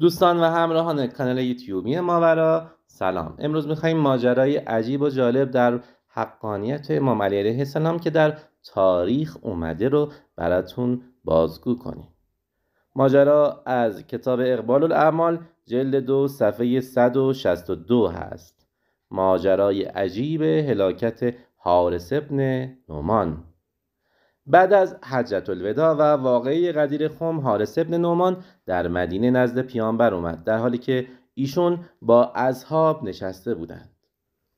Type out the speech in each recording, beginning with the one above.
دوستان و همراهان کانال یوتیوبی ماورا سلام امروز میخواییم ماجرای عجیب و جالب در حقانیت امام علی علیه السلام که در تاریخ اومده رو براتون بازگو کنیم ماجرا از کتاب اقبال الاعمال جلد دو صفحه 162 هست ماجرای عجیب هلاکت حارس ابن نومان بعد از حجت الودا و واقعی قدیر خم حارس ابن نومان در مدینه نزد پیامبر اومد در حالی که ایشون با اصحاب نشسته بودند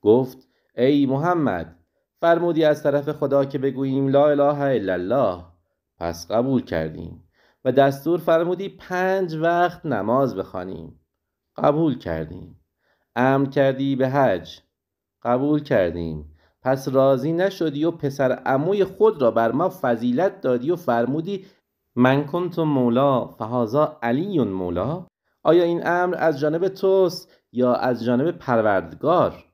گفت ای محمد فرمودی از طرف خدا که بگوییم لا اله الا الله پس قبول کردیم و دستور فرمودی پنج وقت نماز بخوانیم قبول کردیم امر کردی به حج قبول کردیم پس راضی نشدی و پسر عموی خود را بر ما فضیلت دادی و فرمودی من کنت مولا فهازا علی مولا آیا این امر از جانب توست یا از جانب پروردگار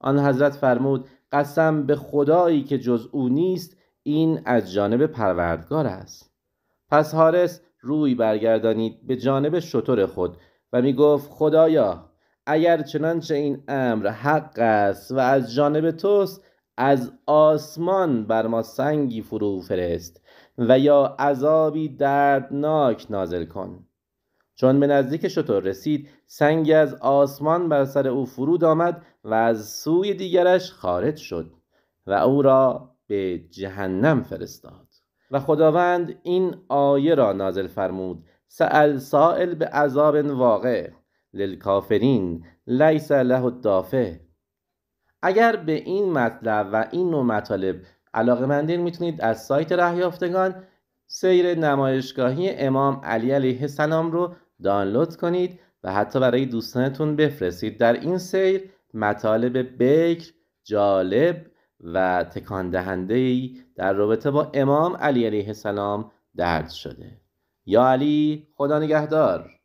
آن حضرت فرمود قسم به خدایی که جز او نیست این از جانب پروردگار است پس حارس روی برگردانید به جانب شطور خود و می گفت خدایا اگر چنانچه این امر حق است و از جانب توست از آسمان بر ما سنگی فرو فرست و یا عذابی دردناک نازل کن چون به نزدیک شطور رسید سنگی از آسمان بر سر او فرود آمد و از سوی دیگرش خارج شد و او را به جهنم فرستاد و خداوند این آیه را نازل فرمود سأل سائل به عذاب واقع للکافرین لیس له الدافع اگر به این مطلب و این نوع مطالب علاقه مندین میتونید از سایت رهیافتگان سیر نمایشگاهی امام علی علیه السلام رو دانلود کنید و حتی برای دوستانتون بفرستید در این سیر مطالب بکر جالب و تکان دهنده در رابطه با امام علی علیه السلام درد شده یا علی خدا نگهدار